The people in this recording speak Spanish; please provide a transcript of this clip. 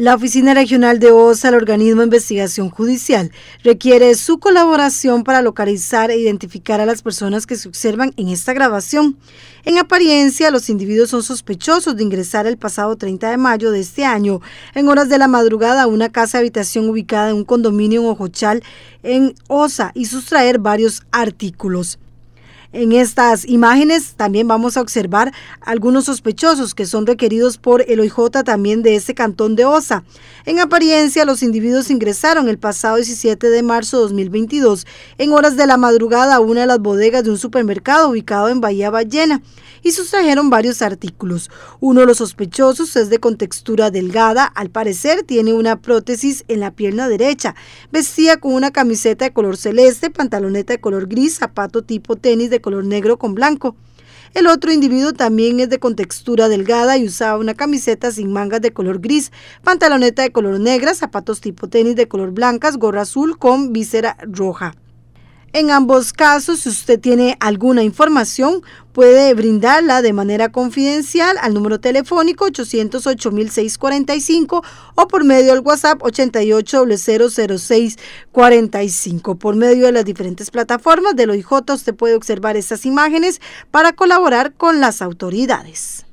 La Oficina Regional de OSA, el organismo de investigación judicial, requiere su colaboración para localizar e identificar a las personas que se observan en esta grabación. En apariencia, los individuos son sospechosos de ingresar el pasado 30 de mayo de este año, en horas de la madrugada, a una casa de habitación ubicada en un condominio en Ojochal, en OSA, y sustraer varios artículos. En estas imágenes también vamos a observar algunos sospechosos que son requeridos por el OIJ también de este cantón de Osa. En apariencia, los individuos ingresaron el pasado 17 de marzo de 2022 en horas de la madrugada a una de las bodegas de un supermercado ubicado en Bahía Ballena y sustrajeron varios artículos. Uno de los sospechosos es de contextura delgada, al parecer tiene una prótesis en la pierna derecha. Vestía con una camiseta de color celeste, pantaloneta de color gris, zapato tipo tenis de color negro con blanco. El otro individuo también es de contextura delgada y usaba una camiseta sin mangas de color gris, pantaloneta de color negra, zapatos tipo tenis de color blancas, gorra azul con visera roja. En ambos casos, si usted tiene alguna información, puede brindarla de manera confidencial al número telefónico 808-645 o por medio del WhatsApp 8800645. Por medio de las diferentes plataformas los IJ, usted puede observar estas imágenes para colaborar con las autoridades.